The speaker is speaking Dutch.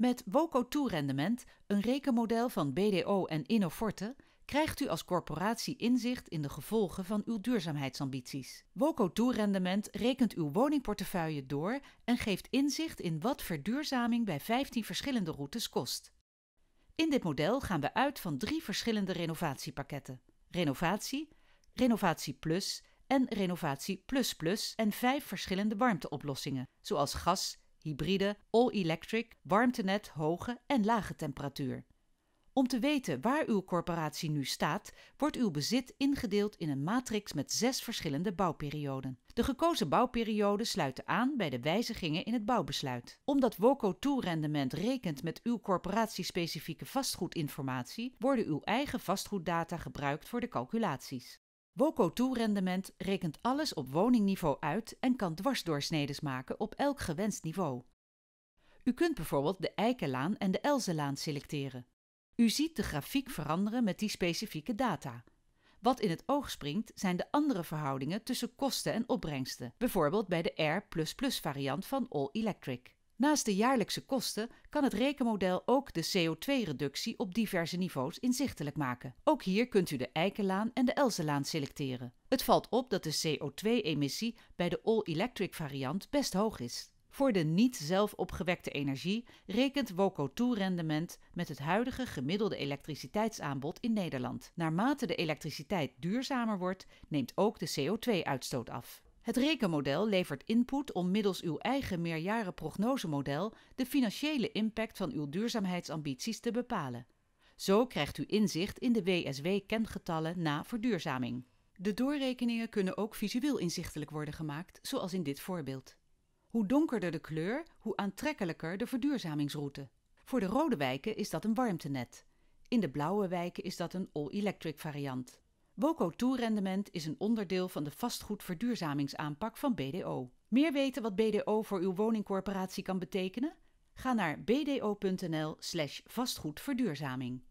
Met Woco Toerendement, een rekenmodel van BDO en Innoforte, krijgt u als corporatie inzicht in de gevolgen van uw duurzaamheidsambities. Woco Toerendement rekent uw woningportefeuille door en geeft inzicht in wat verduurzaming bij 15 verschillende routes kost. In dit model gaan we uit van drie verschillende renovatiepakketten: renovatie, renovatie plus en renovatie plus plus en vijf verschillende warmteoplossingen, zoals gas, hybride, all-electric, warmtenet, hoge en lage temperatuur. Om te weten waar uw corporatie nu staat, wordt uw bezit ingedeeld in een matrix met zes verschillende bouwperioden. De gekozen bouwperioden sluiten aan bij de wijzigingen in het bouwbesluit. Omdat WOCO toerendement rekent met uw corporatiespecifieke vastgoedinformatie, worden uw eigen vastgoeddata gebruikt voor de calculaties. Woco Toerendement rekent alles op woningniveau uit en kan dwarsdoorsnedes maken op elk gewenst niveau. U kunt bijvoorbeeld de Eikenlaan en de Elzenlaan selecteren. U ziet de grafiek veranderen met die specifieke data. Wat in het oog springt zijn de andere verhoudingen tussen kosten en opbrengsten, bijvoorbeeld bij de R++ variant van All Electric. Naast de jaarlijkse kosten kan het rekenmodel ook de CO2-reductie op diverse niveaus inzichtelijk maken. Ook hier kunt u de Eikenlaan en de Elzenlaan selecteren. Het valt op dat de CO2-emissie bij de all-electric variant best hoog is. Voor de niet zelf opgewekte energie rekent Woco 2 rendement met het huidige gemiddelde elektriciteitsaanbod in Nederland. Naarmate de elektriciteit duurzamer wordt, neemt ook de CO2-uitstoot af. Het rekenmodel levert input om middels uw eigen meerjarenprognosemodel de financiële impact van uw duurzaamheidsambities te bepalen. Zo krijgt u inzicht in de WSW-kengetallen na verduurzaming. De doorrekeningen kunnen ook visueel inzichtelijk worden gemaakt, zoals in dit voorbeeld. Hoe donkerder de kleur, hoe aantrekkelijker de verduurzamingsroute. Voor de rode wijken is dat een warmtenet. In de blauwe wijken is dat een all-electric variant. Boco Toerendement is een onderdeel van de vastgoedverduurzamingsaanpak van BDO. Meer weten wat BDO voor uw woningcorporatie kan betekenen? Ga naar bdo.nl/slash vastgoedverduurzaming.